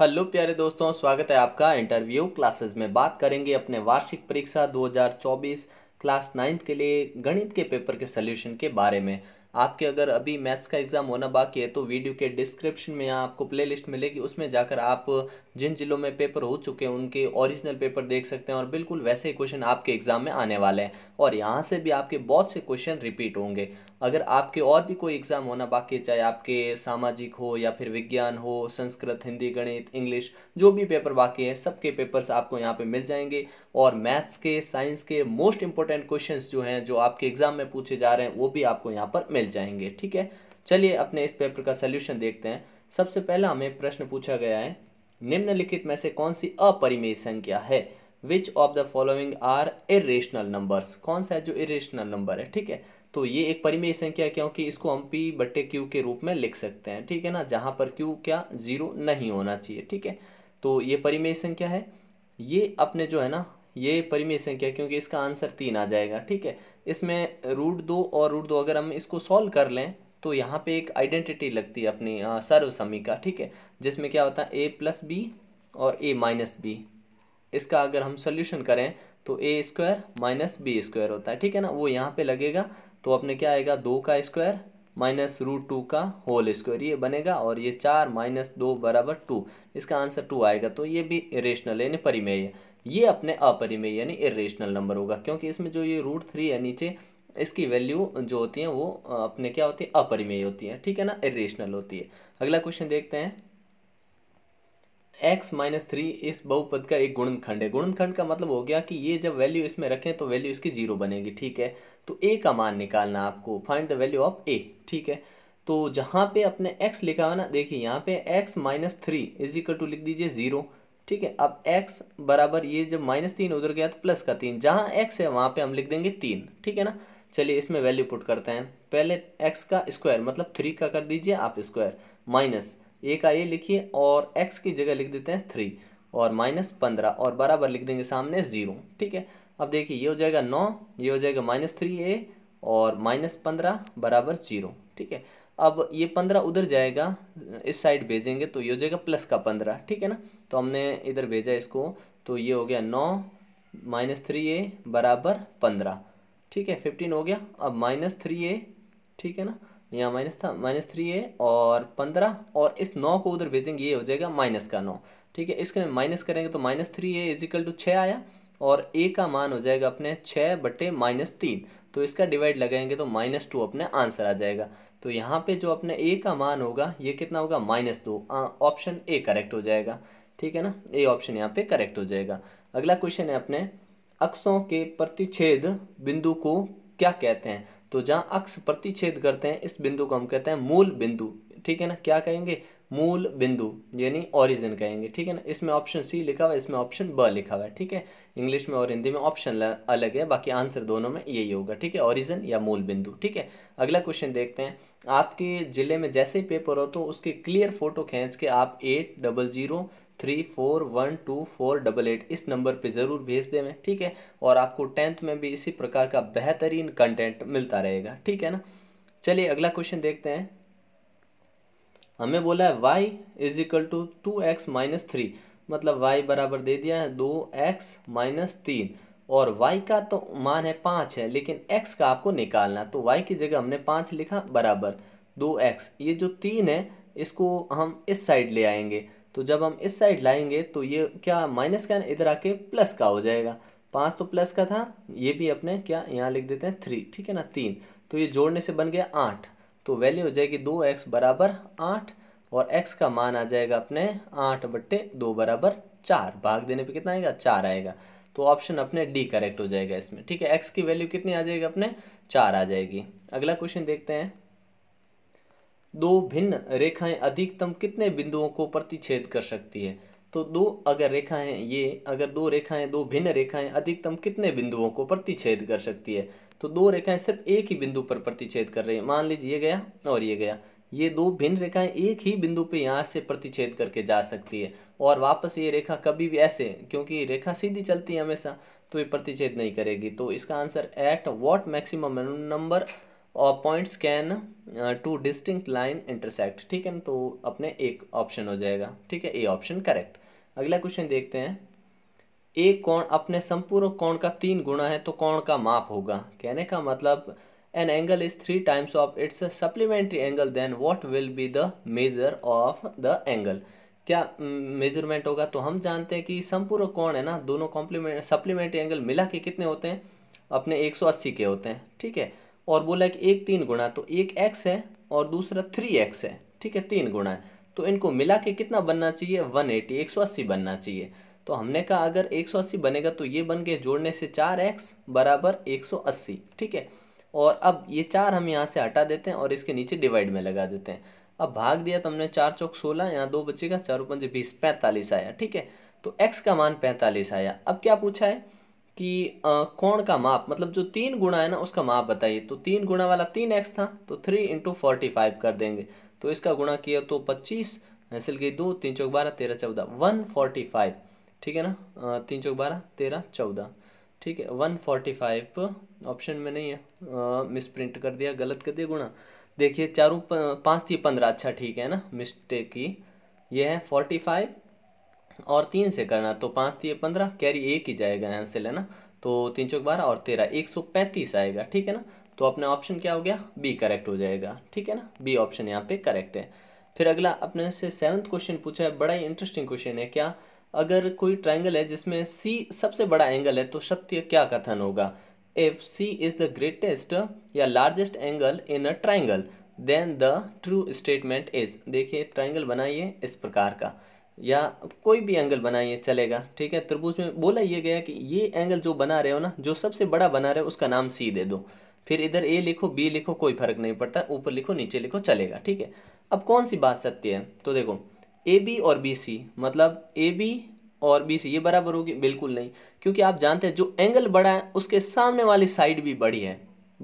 hello प्यारे दोस्तों स्वागत है आपका इंटरव्यू क्लासेस में बात करेंगे अपने वार्षिक परीक्षा 2024 क्लास नाइन्थ के लिए गणित के पेपर के सल्यूशन के बारे में आपके अगर अभी मैथ्स का एग्ज़ाम होना बाकी है तो वीडियो के डिस्क्रिप्शन में यहाँ आपको प्लेलिस्ट मिलेगी उसमें जाकर आप जिन जिलों में पेपर हो चुके हैं उनके ओरिजिनल पेपर देख सकते हैं और बिल्कुल वैसे ही क्वेश्चन आपके एग्ज़ाम में आने वाले हैं और यहाँ से भी आपके बहुत से क्वेश्चन रिपीट होंगे अगर आपके और भी कोई एग्ज़ाम होना बाकी है चाहे आपके सामाजिक हो या फिर विज्ञान हो संस्कृत हिंदी गणित इंग्लिश जो भी पेपर बाकी है सबके पेपर्स आपको यहाँ पे मिल जाएंगे और मैथ्स के साइंस के मोस्ट इंपॉर्टेंट क्वेश्चन जो हैं जो आपके एग्ज़ाम में पूछे जा रहे हैं वो भी आपको यहाँ पर मिल जाएंगे ठीक है चलिए अपने इस पेपर का सोल्यूशन देखते हैं सबसे पहला हमें प्रश्न पूछा गया है निम्नलिखित में से कौन सी अपरिमेय संख्या है which of the following are irrational numbers कौन सा है जो इेशनल नंबर है ठीक है तो ये एक परिमेय संख्या क्योंकि इसको हम पी बटे क्यू के रूप में लिख सकते हैं ठीक है ना जहाँ पर क्यू क्या जीरो नहीं होना चाहिए ठीक है तो ये परिमेय संख्या है ये अपने जो है ना ये परिमेय संख्या क्योंकि इसका आंसर तीन आ जाएगा ठीक है इसमें रूट दो और रूट दो अगर हम इसको सॉल्व कर लें तो यहाँ पे एक आइडेंटिटी लगती है अपनी सर्वसमी का ठीक है जिसमें क्या होता है ए प्लस बी और ए माइनस बी इसका अगर हम सोल्यूशन करें तो a square minus b square होता है ठीक है ना वो यहाँ पे लगेगा तो अपने क्या आएगा दो का स्क्वायर माइनस रूट टू का होल स्क्वायर ये बनेगा और ये चार माइनस दो बराबर टू इसका आंसर टू आएगा तो ये भी इरेशनल यानी परिमेय है ये अपने अपरिमेय यानी इरेशनल नंबर होगा क्योंकि इसमें जो ये रूट थ्री है नीचे इसकी वैल्यू जो होती है वो अपने क्या होती है अपरिमेय होती है ठीक है ना इरेशनल होती है अगला क्वेश्चन देखते हैं एक्स माइनस थ्री इस बहुपद का एक गुणनखंड है गुणनखंड का मतलब हो गया कि ये जब वैल्यू इसमें रखें तो वैल्यू इसकी जीरो बनेगी ठीक है तो ए का मान निकालना आपको find the value of a ठीक है तो जहाँ पे अपने x लिखा हुआ ना देखिए यहाँ पे x minus three is equal to लिख दीजिए ज़ीरो ठीक है अब x बराबर ये जब माइनस तीन उधर गया तो प्लस का तीन जहाँ x है वहाँ पे हम लिख देंगे तीन ठीक है ना चलिए इसमें वैल्यू पुट करते हैं पहले x का स्क्वायर मतलब थ्री का कर दीजिए आप स्क्वायर माइनस ए का ए लिखिए और एक्स की जगह लिख देते हैं थ्री और माइनस पंद्रह और बराबर लिख देंगे सामने ज़ीरो ठीक है अब देखिए ये हो जाएगा नौ ये हो जाएगा माइनस थ्री ए और माइनस पंद्रह बराबर जीरो ठीक है अब ये पंद्रह उधर जाएगा इस साइड भेजेंगे तो ये हो जाएगा प्लस का पंद्रह ठीक है ना तो हमने इधर भेजा इसको तो ये हो गया नौ माइनस थ्री ए बराबर पंद्रह ठीक है फिफ्टीन हो गया अब माइनस थ्री ए ठीक है ना यहाँ माइनस था माइनस थ्री है और पंद्रह और इस नौ को उधर भेजेंगे ये हो जाएगा माइनस का नौ ठीक है इसके माइनस करेंगे तो माइनस थ्री है इजिकल टू छः आया और ए का मान हो जाएगा अपने छः बटे माइनस तीन तो इसका डिवाइड लगाएंगे तो माइनस टू अपने आंसर आ जाएगा तो यहाँ पे जो अपने ए का मान होगा ये कितना होगा माइनस दो ऑप्शन ए करेक्ट हो जाएगा ठीक है ना ए ऑप्शन यहाँ पे करेक्ट हो जाएगा अगला क्वेश्चन है अपने अक्सों के प्रतिच्छेद बिंदु को क्या कहते हैं तो जहाँ अक्ष प्रतिच्छेद करते हैं इस बिंदु को हम कहते हैं मूल बिंदु ठीक है ना क्या कहेंगे मूल बिंदु यानी ओरिजिन कहेंगे ठीक है ना इसमें ऑप्शन सी लिखा हुआ है इसमें ऑप्शन ब लिखा हुआ है ठीक है इंग्लिश में और हिंदी में ऑप्शन अलग है बाकी आंसर दोनों में यही होगा ठीक है ओरिजिन या मूल बिंदु ठीक है अगला क्वेश्चन देखते हैं आपके ज़िले में जैसे ही पेपर हो तो उसके क्लियर फोटो खींच के आप eight double zero three four one two four double eight इस नंबर पे ज़रूर भेज दें ठीक है और आपको टेंथ में भी इसी प्रकार का बेहतरीन कंटेंट मिलता रहेगा ठीक है ना चलिए अगला क्वेश्चन देखते हैं हमें बोला है y is equal to two x minus three मतलब वाई बराबर दे दिया है दो एक्स माइनस तीन और वाई का तो मान है पाँच है लेकिन एक्स का आपको निकालना तो वाई की जगह हमने पाँच लिखा बराबर दो एक्स ये जो तीन है इसको हम इस साइड ले आएंगे तो जब हम इस साइड लाएंगे तो ये क्या माइनस का इधर आके प्लस का हो जाएगा पाँच तो प्लस का था ये भी अपने क्या यहाँ लिख देते हैं थ्री ठीक है ना तीन तो ये जोड़ने से बन गया आठ तो वैल्यू हो जाएगी दो एक्स बराबर आठ और x का मान आ जाएगा अपने आठ बट्टे दो बराबर चार भाग देने पे कितना आएगा चार आएगा तो ऑप्शन अपने डी करेक्ट हो जाएगा इसमें ठीक है x की वैल्यू कितनी आ जाएगी अपने चार आ जाएगी अगला क्वेश्चन देखते हैं दो भिन्न रेखाएं अधिकतम कितने बिंदुओं को प्रतिच्छेद कर सकती है तो दो अगर रेखाएं ये अगर दो रेखाएं दो भिन्न रेखाएं अधिकतम कितने बिंदुओं को प्रतिच्छेद कर सकती है तो दो रेखाएं सिर्फ एक ही बिंदु पर प्रतिच्छेद कर रही है मान लीजिए ये गया और ये गया ये दो भिन्न रेखाएं एक ही बिंदु पे यहाँ से प्रतिच्छेद करके जा सकती है और वापस ये रेखा कभी भी ऐसे क्योंकि रेखा सीधी चलती है हमेशा तो ये प्रतिच्छेद नहीं करेगी तो इसका answer at what maximum number of points can two distinct line intersect ठीक है ना तो अपने एक ऑप्शन हो जाएगा ठीक है ए ऑप्शन करेक्ट अगला क्वेश्चन देखते हैं एक कोण अपने संपूर्ण कोण का तीन गुणा है तो कोण का माप होगा कहने का मतलब an angle is three times of its supplementary angle then what will be the measure of the angle क्या मेजरमेंट mm, होगा तो हम जानते हैं कि संपूर्ण कोण है ना दोनों कॉम्प्लीमेंट सप्लीमेंट्री एंगल मिला के कितने होते हैं अपने 180 के होते हैं ठीक है और बोला कि एक तीन गुणा तो एक एक्स है और दूसरा थ्री एक्स है ठीक है तीन गुणा है तो इनको मिला के कितना बनना चाहिए 180 180 बनना चाहिए तो हमने कहा अगर 180 बनेगा तो ये बन के जोड़ने से चार एक्स बराबर एक ठीक है और अब ये चार हम यहाँ से हटा देते हैं और इसके नीचे डिवाइड में लगा देते हैं अब भाग दिया तो हमने चार चौक सोलह यहाँ दो बचेगा चार पंच बीस पैंतालीस आया ठीक है तो एक्स का मान पैंतालीस आया अब क्या पूछा है कि कोण का माप मतलब जो तीन गुणा है ना उसका माप बताइए तो तीन गुणा वाला तीन एक्स था तो थ्री इंटू फोर्टी फाइव कर देंगे तो इसका गुणा किया तो पच्चीस हासिल गई दो तीन चौक बारह तेरह चौदह वन फोर्टी फाइव ठीक है ना तीन चौक बारह तेरह चौदह ठीक है वन फोर्टी फाइव ऑप्शन में नहीं है मिस प्रिंट कर दिया गलत कर दिया गुणा देखिए चारों पाँच थी पंद्रह अच्छा ठीक है ना मिस्टेक की ये है फोर्टी फाइव और तीन से करना तो पाँच थी पंद्रह कैरी एक ही जाएगा यहाँ से लेना तो तीन चौक बारह और तेरह एक सौ पैंतीस आएगा ठीक है ना तो अपना ऑप्शन क्या हो गया बी करेक्ट हो जाएगा ठीक है ना बी ऑप्शन यहाँ पे करेक्ट है फिर अगला अपने से सेवन्थ क्वेश्चन पूछा है बड़ा ही इंटरेस्टिंग क्वेश्चन है क्या अगर कोई ट्राइंगल है जिसमें सी सबसे बड़ा एंगल है तो सत्य क्या कथन होगा if C is the greatest या largest angle in a triangle then the true statement is देखिए ट्राइंगल बनाइए इस प्रकार का या कोई भी एंगल बनाइए चलेगा ठीक है त्रिभुज में बोला ये गया कि ये एंगल जो बना रहे हो ना जो सबसे बड़ा बना रहे हो उसका नाम सी दे दो फिर इधर ए लिखो बी लिखो कोई फर्क नहीं पड़ता ऊपर लिखो नीचे लिखो चलेगा ठीक है अब कौन सी बात सत्य है तो देखो ए बी और बी सी मतलब ए बी और बी सी ये बराबर होगी बिल्कुल नहीं क्योंकि आप जानते हैं जो एंगल बड़ा है उसके सामने वाली साइड भी बड़ी है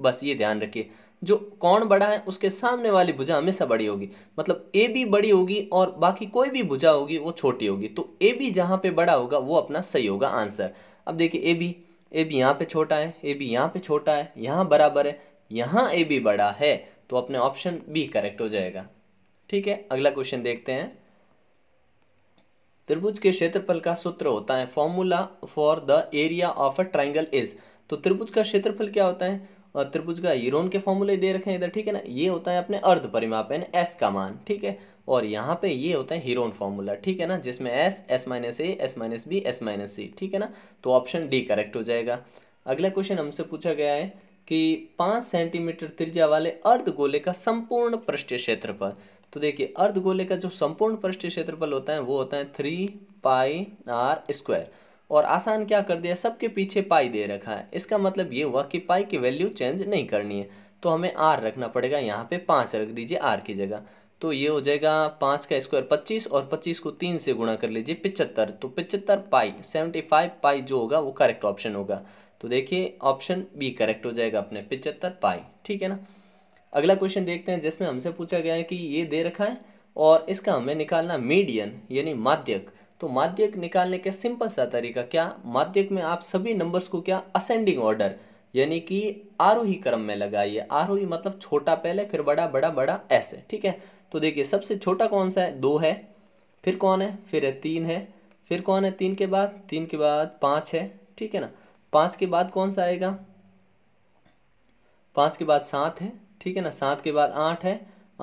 बस ये ध्यान रखिए जो कौन बड़ा है उसके सामने वाली भुजा हमेशा बड़ी होगी मतलब ए बी बड़ी होगी और बाकी कोई भी भुजा होगी वो छोटी होगी तो ए बी जहाँ पे बड़ा होगा वो अपना सही होगा आंसर अब देखिए ए बी ए बी यहाँ पे छोटा है ए बी यहाँ पे छोटा है यहाँ बराबर है यहाँ ए बी बड़ा है तो अपने ऑप्शन बी करेक्ट हो जाएगा ठीक है अगला क्वेश्चन देखते हैं त्रिभुज के क्षेत्रफल का सूत्र होता है formula for the area of a triangle is तो त्रिभुज का क्षेत्रफल क्या होता है त्रिभुज का यूरोन के फॉर्मूले दे रखे हैं इधर ठीक है ना ये होता है अपने अर्ध परिमाप यानी एस का मान ठीक है और यहाँ पे ये होता है हीरोन फॉर्मूला ठीक है ना जिसमें s s minus a s minus b s minus c ठीक है ना तो ऑप्शन डी करेक्ट हो जाएगा अगला क्वेश्चन हमसे पूछा गया है कि पाँच सेंटीमीटर त्रिज्या वाले अर्ध गोले का संपूर्ण पृष्ठीय क्षेत्रफल तो देखिए अर्धगोले का जो संपूर्ण पृष्ठ क्षेत्रफल होता है वो होता है थ्री पाई आर स्क्वायर और आसान क्या कर दिया सबके पीछे पाई दे रखा है इसका मतलब ये हुआ कि पाई की वैल्यू चेंज नहीं करनी है तो हमें आर रखना पड़ेगा यहाँ पे पाँच रख दीजिए आर की जगह तो ये हो जाएगा पाँच का स्क्वायर पच्चीस और पच्चीस को तीन से गुणा कर लीजिए पिचहत्तर तो पिचहत्तर पाई सेवेंटी फाइव पाई जो होगा वो करेक्ट ऑप्शन होगा तो देखिए ऑप्शन बी करेक्ट हो जाएगा अपने पिचहत्तर पाई ठीक है ना अगला क्वेश्चन देखते हैं जिसमें हमसे पूछा गया है कि ये दे रखा है और इसका हमें निकालना मीडियन यानी माध्यक तो माध्यक निकालने का सिंपल सा तरीका क्या माध्यक में आप सभी नंबर्स को क्या असेंडिंग ऑर्डर यानी कि आरोही क्रम में लगाइए आरोही मतलब छोटा पहले फिर बड़ा बड़ा बड़ा ऐसे ठीक है तो देखिए सबसे छोटा कौन सा है दो है फिर कौन है फिर है तीन है फिर कौन है तीन के बाद तीन के बाद पाँच है ठीक है ना पाँच के बाद कौन सा आएगा पाँच के बाद सात है ठीक है ना सात के बाद आठ है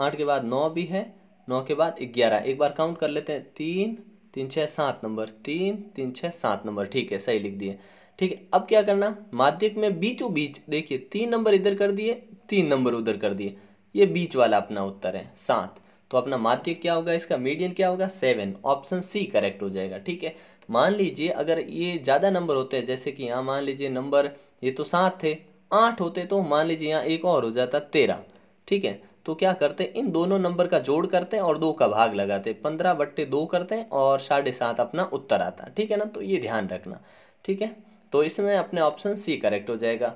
आठ के बाद नौ भी है नौ के बाद ग्यारह एक बार काउंट कर लेते हैं तीन तीन छः सात नंबर तीन तीन छः सात नंबर ठीक है सही लिख दिए ठीक है अब क्या करना माध्यक में बीचो बीच देखिए तीन नंबर इधर कर दिए तीन नंबर उधर कर दिए ये बीच वाला अपना उत्तर है सात तो अपना माध्यक क्या होगा इसका मीडियन क्या होगा सेवन ऑप्शन सी करेक्ट हो जाएगा ठीक है मान लीजिए अगर ये ज़्यादा नंबर होते हैं जैसे कि यहाँ मान लीजिए नंबर ये तो सात थे आठ होते तो मान लीजिए यहाँ एक और हो जाता तेरह ठीक है तो क्या करते हैं इन दोनों नंबर का जोड़ करते हैं और दो का भाग लगाते हैं पंद्रह बट्टे दो करते हैं और साढ़े सात अपना उत्तर आता ठीक है ना तो ये ध्यान रखना ठीक है तो इसमें अपने ऑप्शन सी करेक्ट हो जाएगा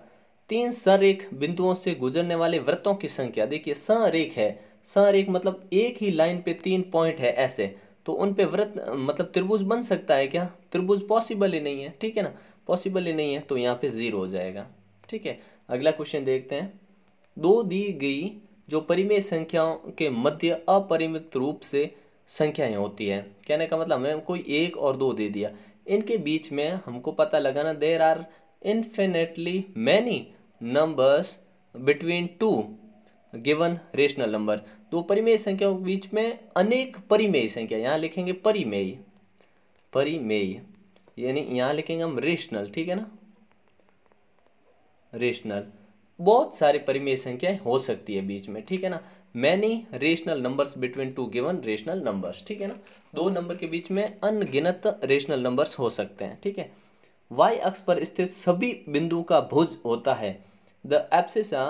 तीन सरेख बिंदुओं से गुजरने वाले व्रतों की संख्या देखिए सरेख है सरेख मतलब एक ही लाइन पे तीन पॉइंट है ऐसे तो उन पे व्रत मतलब त्रिभुज बन सकता है क्या त्रिभुज पॉसिबल ही नहीं है ठीक है ना पॉसिबल ही नहीं है तो यहाँ पे ज़ीरो हो जाएगा ठीक है अगला क्वेश्चन देखते हैं दो दी गई जो परिमेय संख्याओं के मध्य अपरिमित रूप से संख्याएं होती है कहने का मतलब हमें कोई एक और दो दे दिया इनके बीच में हमको पता लगाना there are infinitely many numbers between two given rational number दो परिमेय संख्याओं के बीच में अनेक परिमेय संख्या यहाँ लिखेंगे परिमेय परिमेय यानी यहाँ लिखेंगे हम रेशनल ठीक है ना रेशनल बहुत सारे परिमेय संख्याएं हो सकती है बीच में ठीक है ना many rational numbers between two given rational numbers ठीक है ना दो नंबर के बीच में अनगिनत रेशनल नंबर्स हो सकते हैं ठीक है वाई अक्ष पर स्थित सभी बिंदु का भुज होता है the abscissa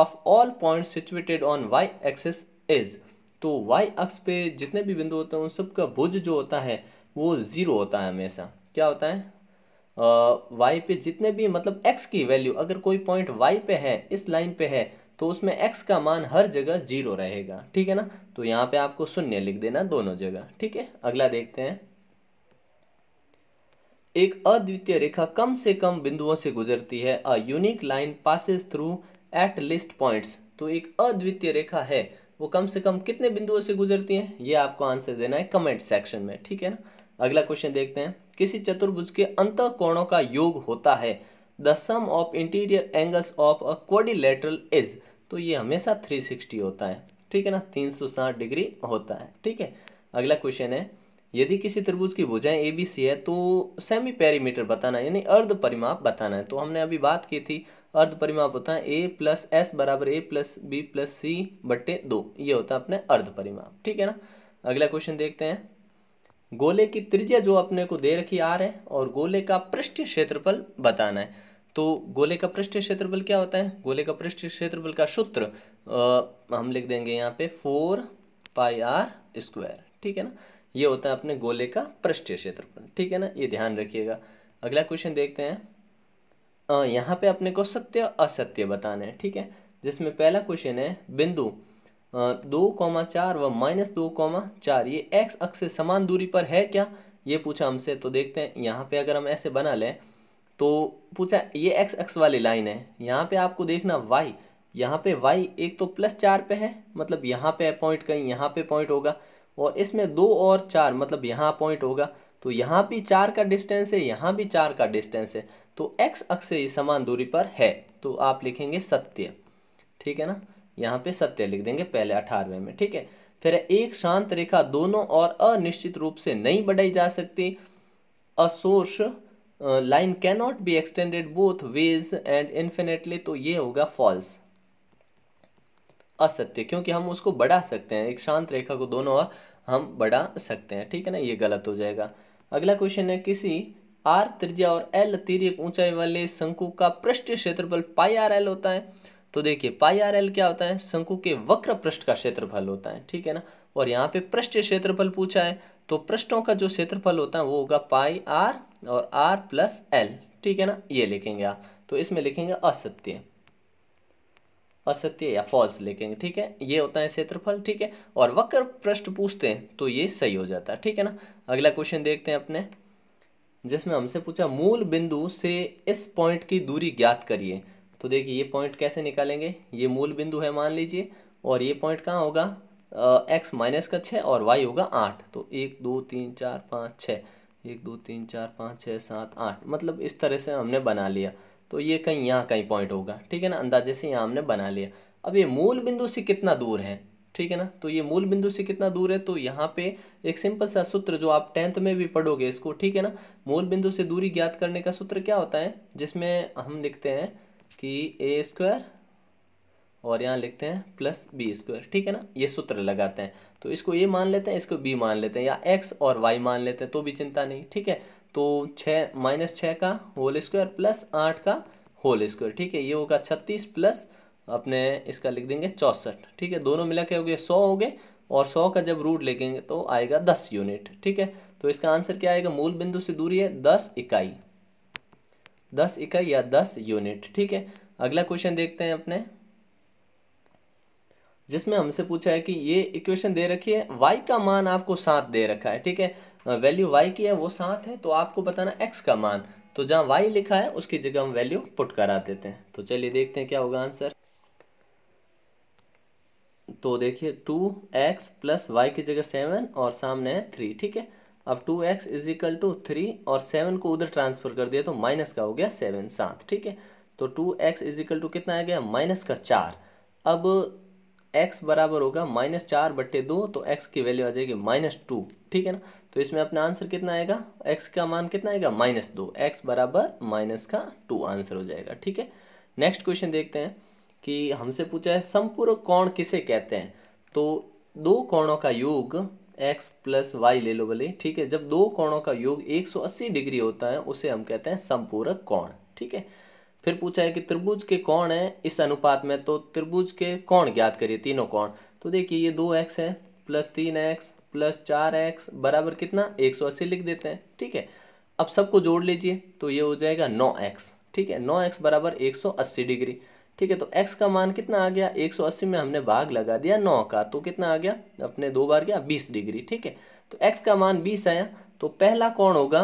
of all point situated on y axis is तो वाई अक्ष पे जितने भी बिंदु होते हैं उन सबका भुज जो होता है वो ज़ीरो होता है हमेशा क्या होता है वाई पे जितने भी मतलब एक्स की वैल्यू अगर कोई पॉइंट वाई पे है इस लाइन पे है तो उसमें एक्स का मान हर जगह जीरो रहेगा ठीक है ना तो यहाँ पे आपको शून्य लिख देना दोनों जगह ठीक है अगला देखते हैं एक अद्वितीय रेखा कम से कम बिंदुओं से गुजरती है a unique line passes through at least points तो एक अद्वितीय रेखा है वो कम से कम कितने बिंदुओं से गुजरती है ये आपको आंसर देना है कमेंट सेक्शन में ठीक है ना अगला क्वेश्चन देखते हैं किसी चतुर्भुज के अंत कोणों का योग होता है the sum of interior angles of a quadrilateral is तो ये हमेशा 360 होता है ठीक है ना 360 डिग्री होता है ठीक है अगला क्वेश्चन है यदि किसी त्रिभुज की भुजाएं ए बी सी है तो सेमी पेरीमीटर बताना है यानी अर्ध परिमाप बताना है तो हमने अभी बात की थी अर्ध परिमाप होता है ए प्लस एस बराबर a plus b plus c बट्टे दो ये होता है अपने अर्ध परिमाप ठीक है ना अगला क्वेश्चन देखते हैं गोले की त्रिज्या जो अपने को दे रखी आर है और गोले का पृष्ठीय क्षेत्रफल बताना है तो गोले का पृष्ठीय क्षेत्रफल क्या होता है गोले का पृष्ठीय क्षेत्रफल का सूत्र हम लिख देंगे यहाँ पे फोर पाई आर स्क्वायर ठीक है ना ये होता है अपने गोले का पृष्ठीय क्षेत्रफल ठीक है ना ये ध्यान रखिएगा अगला क्वेश्चन देखते हैं यहाँ पे अपने को सत्य असत्य बताना है ठीक है जिसमें पहला क्वेश्चन है बिंदु दो कौमा चार व माइनस दो कौमा चार ये एक्स अक्ष से समान दूरी पर है क्या ये पूछा हमसे तो देखते हैं यहाँ पे अगर हम ऐसे बना लें तो पूछा ये एक्स अक्ष वाली लाइन है यहाँ पे आपको देखना वाई यहाँ पे वाई एक तो प्लस चार पे है मतलब यहाँ पे पॉइंट कहीं यहाँ पे पॉइंट होगा और इसमें दो और चार मतलब यहाँ पॉइंट होगा तो यहाँ भी चार का डिस्टेंस है यहाँ भी चार का डिस्टेंस है तो एक्स अक्ष से समान दूरी पर है तो आप लिखेंगे सत्य ठीक है ना यहाँ पे सत्य लिख देंगे पहले अठारहवें में ठीक है फिर एक शांत रेखा दोनों और अनिश्चित रूप से नहीं बढ़ाई जा सकती a line line not be extended both ways and infinitely तो ये होगा फॉल्स असत्य क्योंकि हम उसको बढ़ा सकते हैं एक शांत रेखा को दोनों और हम बढ़ा सकते हैं ठीक है ना ये गलत हो जाएगा अगला क्वेश्चन है किसी आर त्रिज्या और एल तिरक ऊंचाई वाले शंकु का पृष्ठ क्षेत्रफल पाई आर एल होता है तो देखिए पाई आर एल क्या होता है शंकु के वक्र पृष्ठ का क्षेत्रफल होता है ठीक है ना और यहाँ पे पृष्ठ क्षेत्रफल पूछा है तो पृष्ठों का जो क्षेत्रफल होता है वो होगा पाई आर और आर प्लस एल ठीक है ना ये लिखेंगे आप तो इसमें लिखेंगे असत्य असत्य या फॉल्स लिखेंगे ठीक है ये होता है क्षेत्रफल ठीक है और वक्र पृष्ठ पूछते हैं तो ये सही हो जाता है ठीक है ना अगला क्वेश्चन देखते हैं अपने जिसमें हमसे पूछा मूल बिंदु से इस पॉइंट की दूरी ज्ञात करिए तो देखिए ये पॉइंट कैसे निकालेंगे ये मूल बिंदु है मान लीजिए और ये पॉइंट कहाँ होगा एक्स माइनस का छः और वाई होगा आठ तो एक दो तीन चार पाँच छः एक दो तीन चार पाँच छः सात आठ मतलब इस तरह से हमने बना लिया तो ये कहीं यहाँ कहीं पॉइंट होगा ठीक है ना अंदाजे से यहाँ हमने बना लिया अब ये मूल बिंदु से कितना दूर है ठीक है ना तो ये मूल बिंदु से कितना दूर है तो यहाँ पे एक सिंपल सा सूत्र जो आप टेंथ में भी पढ़ोगे इसको ठीक है ना मूल बिंदु से दूरी ज्ञात करने का सूत्र क्या होता है जिसमें हम लिखते हैं कि ए स्क्वायर और यहाँ लिखते हैं प्लस बी स्क्वायर ठीक है ना ये सूत्र लगाते हैं तो इसको ये मान लेते हैं इसको बी मान लेते हैं या एक्स और वाई मान लेते हैं तो भी चिंता नहीं ठीक है तो छः माइनस छः का होल स्क्वायर प्लस आठ का होल स्क्वायर ठीक है ये होगा छत्तीस प्लस अपने इसका लिख देंगे चौंसठ ठीक है दोनों मिला के हो गए सौ हो गए और सौ का जब रूट लिखेंगे तो आएगा दस यूनिट ठीक है तो इसका आंसर क्या आएगा मूल बिंदु से दूरी है दस इकाई दस इकाई या दस यूनिट ठीक है अगला क्वेश्चन देखते हैं अपने जिसमें हमसे पूछा है कि ये इक्वेशन दे रखी है वाई का मान आपको सात दे रखा है ठीक है वैल्यू वाई की है वो सात है तो आपको बताना एक्स का मान तो जहाँ वाई लिखा है उसकी जगह हम वैल्यू पुट करा देते हैं तो चलिए देखते हैं क्या होगा आंसर तो देखिए टू एक्स प्लस वाई की जगह सेवन और सामने है थ्री ठीक है अब two x is equal to three और सेवन को उधर ट्रांसफर कर दिया तो माइनस का हो गया सेवन सात ठीक है तो two x is equal to कितना आ गया माइनस का चार अब एक्स बराबर होगा माइनस चार बट्टे दो तो एक्स की वैल्यू आ जाएगी माइनस टू ठीक है ना तो इसमें अपना आंसर कितना आएगा एक्स का मान कितना आएगा माइनस दो एक्स बराबर माइनस का टू आंसर हो जाएगा ठीक है नेक्स्ट क्वेश्चन देखते हैं कि हमसे पूछा है संपूर्ण कोण किसे कहते हैं तो दो कोणों का योग एक्स प्लस वाई ले लो भले ठीक है जब दो कोणों का योग 180 डिग्री होता है उसे हम कहते हैं संपूरक कोण ठीक है फिर पूछा है कि त्रिभुज के कोण है इस अनुपात में तो त्रिभुज के कोण ज्ञात करिए तीनों कोण तो देखिए ये दो एक्स है प्लस तीन एक्स प्लस चार एक्स बराबर कितना एक सौ अस्सी लिख देते हैं ठीक है अब सबको जोड़ लीजिए तो ये हो जाएगा नौ एक्स ठीक है नौ एक्स बराबर एक सौ अस्सी डिग्री ठीक है तो x का मान कितना आ गया 180 में हमने भाग लगा दिया 9 का तो कितना आ गया अपने दो बार गया 20 डिग्री ठीक है तो x का मान 20 आया तो पहला कौन होगा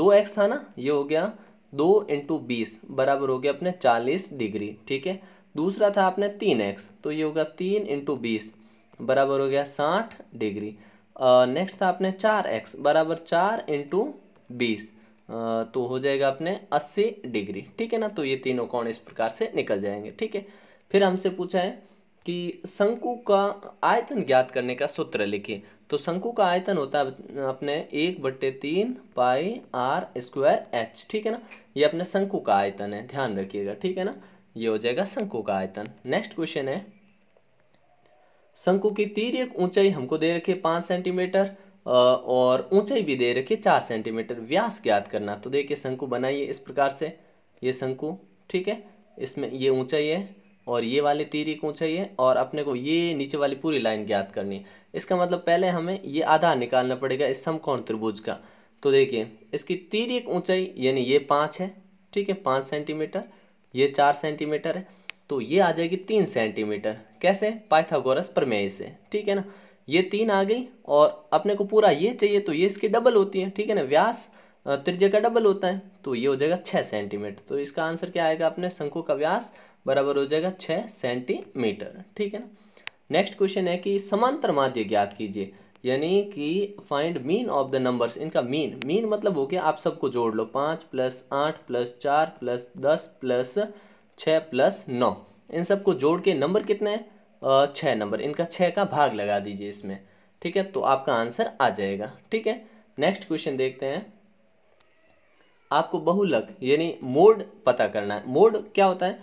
2x था ना ये हो गया दो इंटू बीस बराबर हो गया अपने 40 डिग्री ठीक है दूसरा था आपने 3x तो ये होगा तीन इंटू बीस बराबर हो गया 60 डिग्री नेक्स्ट था आपने एक्स बराबर चार इंटू बीस तो हो जाएगा अपने 80 डिग्री ठीक है ना तो ये तीनों कौन इस प्रकार से निकल जाएंगे ठीक है फिर हमसे पूछा है कि शंकु का आयतन ज्ञात करने का सूत्र लिखिए तो शंकु का आयतन होता है अपने एक बट्टे तीन पाई आर स्क्वायर एच ठीक है ना ये अपने शंकु का आयतन है ध्यान रखिएगा ठीक है ना ये हो जाएगा शंकु का आयतन नेक्स्ट क्वेश्चन है शंकु की तीर्यक ऊंचाई हमको दे रखी है पाँच सेंटीमीटर और ऊंचाई भी दे रखी है चार सेंटीमीटर व्यास ज्ञात करना तो देखिए शंकु बनाइए इस प्रकार से ये शंकु ठीक है इसमें ये ऊंचाई है और ये वाले तीरी की ऊँचाई है और अपने को ये नीचे वाली पूरी लाइन ज्ञात करनी है इसका मतलब पहले हमें ये आधार निकालना पड़ेगा इस समकोण त्रिभुज का तो देखिए इसकी एक ऊँचाई यानी ये पाँच है ठीक है पाँच सेंटीमीटर ये चार सेंटीमीटर है तो ये आ जाएगी तीन सेंटीमीटर कैसे पाइथागोरस प्रमेय से ठीक है ना ये तीन आ गई और अपने को पूरा ये चाहिए तो ये इसकी डबल होती है ठीक है ना व्यास त्रिज्य का डबल होता है तो ये हो जाएगा छः सेंटीमीटर तो इसका आंसर क्या आएगा अपने शंकु का व्यास बराबर हो जाएगा छः सेंटीमीटर ठीक है ना नेक्स्ट क्वेश्चन है कि समांतर माध्य ज्ञात कीजिए यानी कि find mean of the numbers इनका मीन मीन मतलब हो गया आप सबको जोड़ लो पाँच प्लस आठ प्लस चार प्लस दस प्लस छः प्लस नौ इन सब को जोड़ के नंबर कितना है छः नंबर इनका छः का भाग लगा दीजिए इसमें ठीक है तो आपका आंसर आ जाएगा ठीक है नेक्स्ट क्वेश्चन देखते हैं आपको बहुलक यानी मोड पता करना है मोड क्या होता है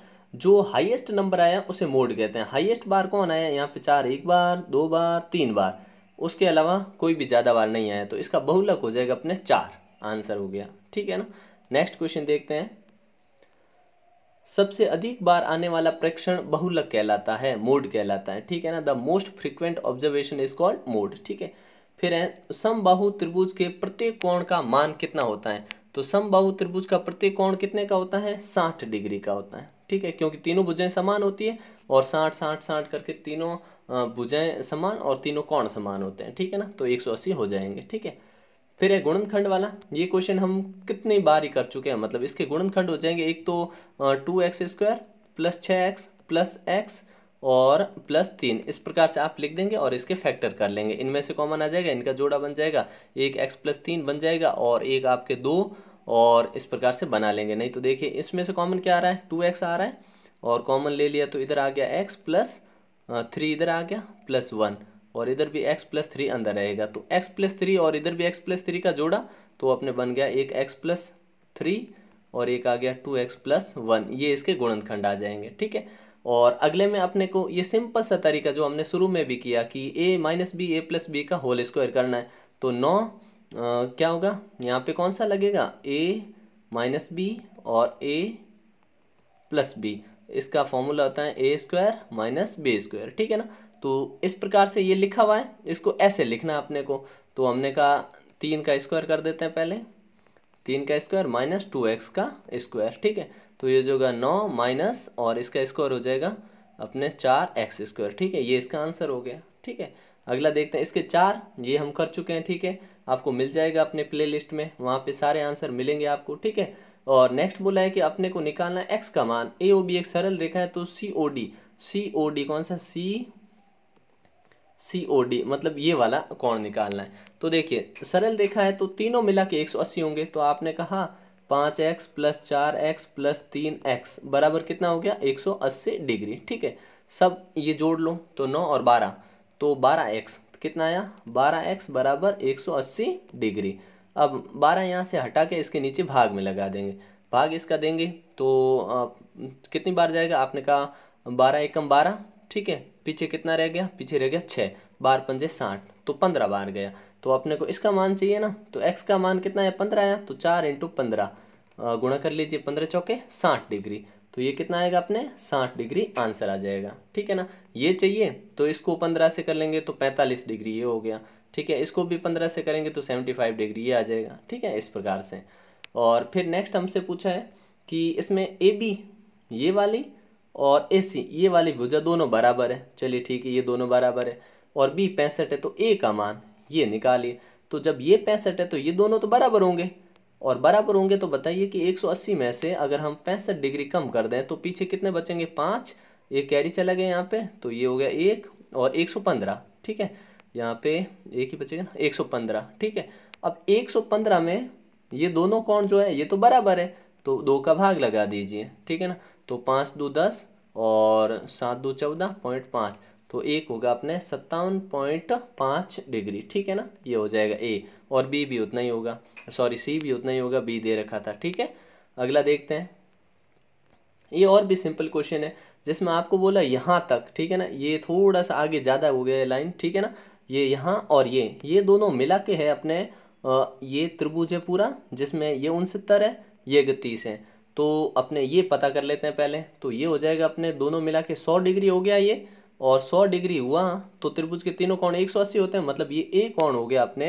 जो हाईएस्ट नंबर आया उसे मोड कहते हैं हाईएस्ट बार कौन आया यहाँ पे चार एक बार दो बार तीन बार उसके अलावा कोई भी ज़्यादा बार नहीं आया तो इसका बहुलक हो जाएगा अपने चार आंसर हो गया ठीक है ना नेक्स्ट क्वेश्चन देखते हैं सबसे अधिक बार आने वाला प्रेक्षण बहुलक कहलाता है मोड कहलाता है ठीक है ना the most frequent observation is called mode ठीक है फिर है समबाहु त्रिभुज के प्रत्येक कोण का मान कितना होता है तो समबाहु त्रिभुज का प्रत्येक कोण कितने का होता है साठ डिग्री का होता है ठीक है क्योंकि तीनों भुजाएं समान होती है और साठ साठ साठ करके तीनों भुजाएं समान और तीनों कोण समान होते हैं ठीक है ना तो एक सौ अस्सी हो जाएंगे ठीक है फिर है गुणनखंड वाला ये क्वेश्चन हम कितनी बार ही कर चुके हैं मतलब इसके गुणनखंड हो जाएंगे एक तो टू एक्स स्क्वायर प्लस छः एक्स प्लस एक्स और प्लस तीन इस प्रकार से आप लिख देंगे और इसके फैक्टर कर लेंगे इनमें से कॉमन आ जाएगा इनका जोड़ा बन जाएगा एक एक्स प्लस तीन बन जाएगा और एक आपके दो और इस प्रकार से बना लेंगे नहीं तो देखिए इसमें से कॉमन क्या आ रहा है टू एक्स आ रहा है और कॉमन ले लिया तो इधर आ गया एक्स प्लस थ्री इधर आ गया प्लस वन और इधर भी x प्लस थ्री अंदर रहेगा तो x प्लस थ्री और इधर भी x प्लस थ्री का जोड़ा तो अपने बन गया एक x प्लस थ्री और एक आ गया टू एक्स प्लस वन ये इसके गुणनखंड आ जाएंगे ठीक है और अगले में अपने को ये सिंपल सा तरीका जो हमने शुरू में भी किया कि a minus b a plus b का होल स्क्वायर करना है तो नौ आ, क्या होगा यहाँ पे कौन सा लगेगा ए माइनस बी और ए प्लस बी इसका फॉर्मूला होता है a square minus b square ठीक है ना तो इस प्रकार से ये लिखा हुआ है इसको ऐसे लिखना अपने को तो हमने कहा तीन का स्क्वायर कर देते हैं पहले तीन का स्क्वायर माइनस टू एक्स का स्क्वायर ठीक है तो ये जो होगा नौ माइनस और इसका स्क्वायर हो जाएगा अपने चार एक्स स्क्वायर ठीक है ये इसका आंसर हो गया ठीक है अगला देखते हैं इसके चार ये हम कर चुके हैं ठीक है आपको मिल जाएगा अपने लिस्ट में वहाँ पे सारे आंसर मिलेंगे आपको ठीक है और नेक्स्ट बोला है कि अपने को निकालना एक्स का मान ए ओ बी एक सरल रेखा है तो सी O D C O D कौन सा सी सी ओ डी मतलब ये वाला कौन निकालना है तो देखिए सरल रेखा है तो तीनों मिला के एक सौ अस्सी होंगे तो आपने कहा पाँच एक्स प्लस चार एक्स प्लस तीन एक्स बराबर कितना हो गया एक सौ अस्सी डिग्री ठीक है सब ये जोड़ लो तो नौ और बारह तो बारह एक्स कितना आया बारह एक्स बराबर एक सौ अस्सी डिग्री अब बारह यहाँ से हटा के इसके नीचे भाग में लगा देंगे भाग इसका देंगे तो आ, कितनी बार जाएगा आपने कहा बारह एकम बारह ठीक है पीछे कितना रह गया पीछे रह गया छः बार पंजे साठ तो पंद्रह बार गया तो अपने को इसका मान चाहिए ना तो एक्स का मान कितना है पंद्रह आया तो चार इंटू पंद्रह गुणा कर लीजिए पंद्रह चौके साठ डिग्री तो ये कितना आएगा अपने साठ डिग्री आंसर आ जाएगा ठीक है ना ये चाहिए तो इसको पंद्रह से कर लेंगे तो पैंतालीस डिग्री ये हो गया ठीक है इसको भी पंद्रह से करेंगे तो सेवेंटी फाइव डिग्री ये आ जाएगा ठीक है इस प्रकार से और फिर नेक्स्ट हमसे पूछा है कि इसमें ए बी ये वाली और ए सी ये वाली भुजा दोनों बराबर है चलिए ठीक है ये दोनों बराबर है और बी पैंसठ है तो ए का मान ये निकालिए तो जब ये पैंसठ है तो ये दोनों तो बराबर होंगे और बराबर होंगे तो बताइए कि 180 में से अगर हम पैंसठ डिग्री कम कर दें तो पीछे कितने बचेंगे पाँच ये कैरी चला गया यहाँ पे तो ये हो गया एक और 115 ठीक है यहाँ पे एक ही बचेगा ना 115 ठीक है अब 115 में ये दोनों कौन जो है ये तो बराबर है तो दो का भाग लगा दीजिए ठीक है ना तो पाँच दो दस और सात दो चौदह पॉइंट पाँच तो एक होगा अपने सत्तावन पॉइंट पाँच डिग्री ठीक है ना ये हो जाएगा ए और बी भी उतना ही होगा सॉरी सी भी उतना ही होगा बी दे रखा था ठीक है अगला देखते हैं ये और भी सिंपल क्वेश्चन है जिसमें आपको बोला यहाँ तक ठीक है ना ये थोड़ा सा आगे ज़्यादा हो गया लाइन ठीक है ना ये यहाँ और ये ये दोनों मिला के है अपने ये त्रिभुज है पूरा जिसमें ये उनसत्तर है ये इकतीस है तो अपने ये पता कर लेते हैं पहले तो ये हो जाएगा अपने दोनों मिला के सौ डिग्री हो गया ये और सौ डिग्री हुआ तो त्रिभुज के तीनों कोण एक सौ अस्सी होते हैं मतलब ये ए कोण हो गया अपने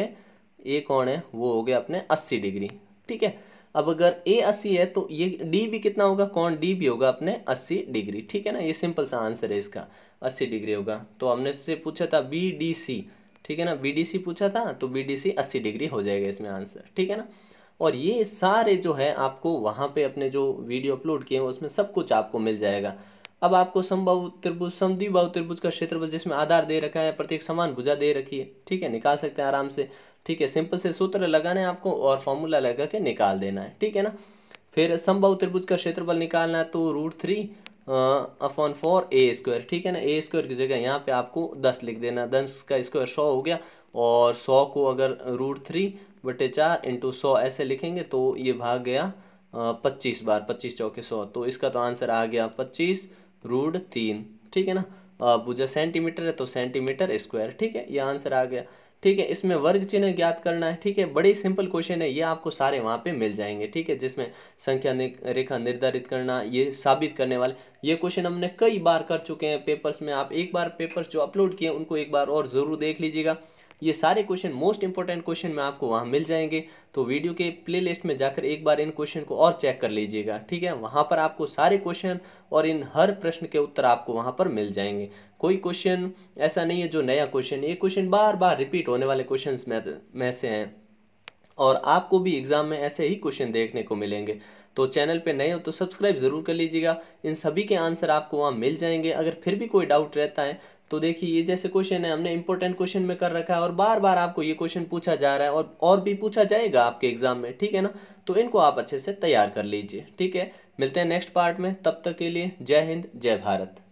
ए कोण है वो हो गया अपने अस्सी डिग्री ठीक है अब अगर ए अस्सी है तो ये डी भी कितना होगा कौन डी भी होगा अपने अस्सी डिग्री ठीक है ना ये सिंपल सा आंसर है इसका अस्सी डिग्री होगा तो हमने इससे पूछा था बी डी सी ठीक है ना बी डी सी पूछा था तो बी डी सी अस्सी डिग्री हो जाएगा इसमें आंसर ठीक है ना और ये सारे जो है आपको वहाँ पे अपने जो वीडियो अपलोड किए हैं उसमें सब कुछ आपको मिल जाएगा अब आपको संभव त्रिभुज समद्विबाहु त्रिभुज का क्षेत्रफल जिसमें आधार दे रखा है प्रत्येक समान भुजा दे रखी है ठीक है निकाल सकते हैं आराम से ठीक है सिंपल से सूत्र लगाना है आपको और फॉर्मूला लगा के निकाल देना है ठीक है ना फिर संभव त्रिभुज का क्षेत्रफल निकालना है तो root three upon four a square ठीक है ना ए स्क्वायर की जगह यहाँ पे आपको दस लिख देना दस का स्क्वायर सौ हो गया और सौ को अगर रूट थ्री बटे चार इंटू सौ ऐसे लिखेंगे तो ये भाग गया पच्चीस बार पच्चीस चौके सौ तो इसका तो आंसर आ गया पच्चीस रूड तीन ठीक है ना जो सेंटीमीटर है तो सेंटीमीटर स्क्वायर ठीक है ये आंसर आ गया ठीक है इसमें वर्ग चिन्ह ज्ञात करना है ठीक है बड़े सिंपल क्वेश्चन है ये आपको सारे वहाँ पे मिल जाएंगे ठीक है जिसमें संख्या रेखा निर्धारित करना ये साबित करने वाले ये क्वेश्चन हमने कई बार कर चुके हैं पेपर्स में आप एक बार पेपर्स जो अपलोड किए उनको एक बार और ज़रूर देख लीजिएगा ये सारे क्वेश्चन मोस्ट इंपॉर्टेंट क्वेश्चन में आपको वहाँ मिल जाएंगे तो वीडियो के प्लेलिस्ट में जाकर एक बार इन क्वेश्चन को और चेक कर लीजिएगा ठीक है वहाँ पर आपको सारे क्वेश्चन और इन हर प्रश्न के उत्तर आपको वहाँ पर मिल जाएंगे कोई क्वेश्चन ऐसा नहीं है जो नया क्वेश्चन ये क्वेश्चन बार बार रिपीट होने वाले क्वेश्चन में में से हैं और आपको भी एग्ज़ाम में ऐसे ही क्वेश्चन देखने को मिलेंगे तो चैनल पे नए हो तो सब्सक्राइब ज़रूर कर लीजिएगा इन सभी के आंसर आपको वहाँ मिल जाएंगे अगर फिर भी कोई डाउट रहता है तो देखिए ये जैसे क्वेश्चन है हमने इंपॉर्टेंट क्वेश्चन में कर रखा है और बार बार आपको ये क्वेश्चन पूछा जा रहा है और और भी पूछा जाएगा आपके एग्ज़ाम में ठीक है ना तो इनको आप अच्छे से तैयार कर लीजिए ठीक है मिलते हैं नेक्स्ट पार्ट में तब तक के लिए जय हिंद जय भारत